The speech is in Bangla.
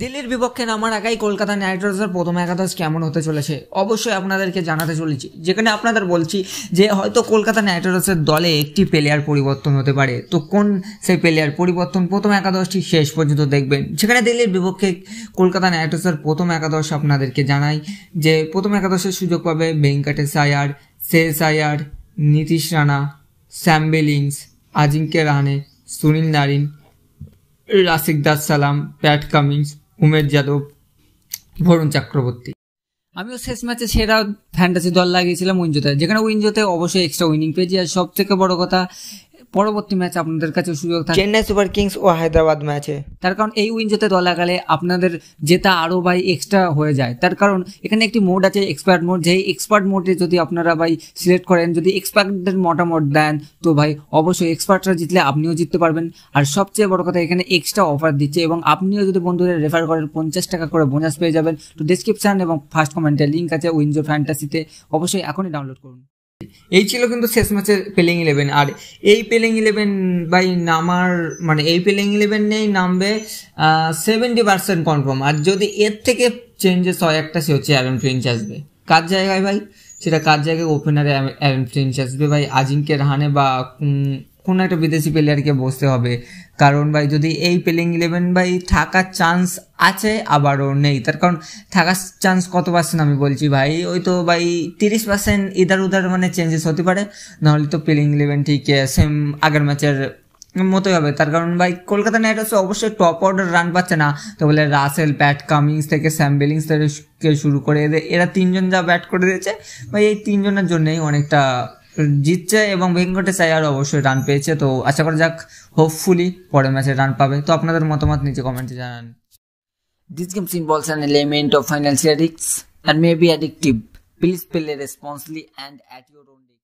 দিল্লির বিপক্ষে নামার আগেই কলকাতা নাইট রাইডার্সের প্রথম একাদশ কেমন হতে চলেছে অবশ্যই আপনাদেরকে জানাতে চলেছি যেখানে আপনাদের বলছি যে হয়তো কলকাতা নাইট রাইডার্সের দলে একটি প্লেয়ার পরিবর্তন হতে পারে তো কোন সেই প্লেয়ার পরিবর্তন প্রথম একাদশটি শেষ পর্যন্ত দেখবেন যেখানে দিল্লির বিপক্ষে কলকাতা নাইট রাইডার্সের প্রথম একাদশ আপনাদেরকে জানাই যে প্রথম একাদশের সুযোগ পাবে ভেঙ্কটেশ আয়ার শেষ Iyer Nitish Rana Sam Billings Ajinkya Rahane Sunil Narine Rasikh Dar Salam Pat Cummins Umesh Yadav Varun Chakravarthy আমিও শেষ ম্যাচে সেরা ফ্যান্টাসি দল লাগিয়েছিলাম উইঞ্জোতে যেখানে উইঞ্জোতে অবশ্যই এক্সট্রা উইনিং পেয়েছি আর সব থেকে বড় কথা পরবর্তী ম্যাচ আপনাদের কাছে সুযোগ থাকে চেন্নাই সুপার কিংস ও হায়দ্রাবাদ ম্যাচে তার কারণ এই উইন জেতে দলাকালে আপনাদের জেতা আরও ভাই এক্সট্রা হয়ে যায় তার কারণ এখানে একটি মোড আছে এক্সপার্ট মোড যেই এক্সপার্ট মোডে যদি আপনারা ভাই সিলেক্ট করেন যদি এক্সপার্টদের মতামত দেন তো ভাই অবশ্যই এক্সপার্টরা জিতলে আপনিও জিততে পারবেন আর সবচেয়ে বড় কথা এখানে এক্সট্রা অফার দিচ্ছে এবং আপনিও যদি বন্ধুদের রেফার করেন পঞ্চাশ টাকা করে বোনাস পেয়ে যাবেন তো ডিসক্রিপশান এবং ফার্স্ট কমেন্টে লিঙ্ক আছে উইনজো ফ্যান্টাসিতে অবশ্যই এখনই ডাউনলোড করুন এই ছিল কিন্তু শেষ ম্যাচের প্লেইং ইলেভেন আর এই প্লেইং ইলেভেন বাই নামার মানে এই প্লেইং ইলেভেন নেই নামবে সেভেন্টি পার্সেন্ট কনফার্ম আর যদি এর থেকে চেঞ্জেস হয় একটা সে হচ্ছে অ্যারন ফ্রেঞ্চ আসবে কার জায়গায় ভাই সেটা কার জায়গায় ওপেনারে অ্যারন ফ্রেঞ্চ আসবে ভাই আজিঙ্কে রাহানে বা কোনো একটা বিদেশি প্লেয়ারকে বসতে হবে কারণ ভাই যদি এই প্লেয়িং ইলেভেন ভাই থাকার চান্স আছে আবারও নেই তার কারণ থাকার চান্স কত পার্সেন্ট আমি বলছি ভাই ওই তো ভাই তিরিশ পার্সেন্ট ইদার উদার মানে চেঞ্জেস হতে পারে নাহলে তো প্লেয়িং ইলেভেন ঠিক সেম আগের ম্যাচের মতোই হবে তার কারণ ভাই কলকাতা নাইট রাইডার্স অবশ্যই টপ অর্ডার রান পাচ্ছে না তো বলে রাসেল ব্যাট কামিংস থেকে স্যাম বেলিংস থেকে শুরু করে এদের এরা তিনজন যা ব্যাট করে দিয়েছে ভাই এই তিনজনের জন্যেই অনেকটা জিতছে এবং ভেঙ্কটেশায়ার অবশ্যই রান পেয়েছে তো আশা করা যাক হোপফুলি পরের ম্যাচে রান পাবে তো আপনাদের মতামত নিচে কমেন্টে জানান this games involves an element of financial risk and may be addictive please play responsibly and at your on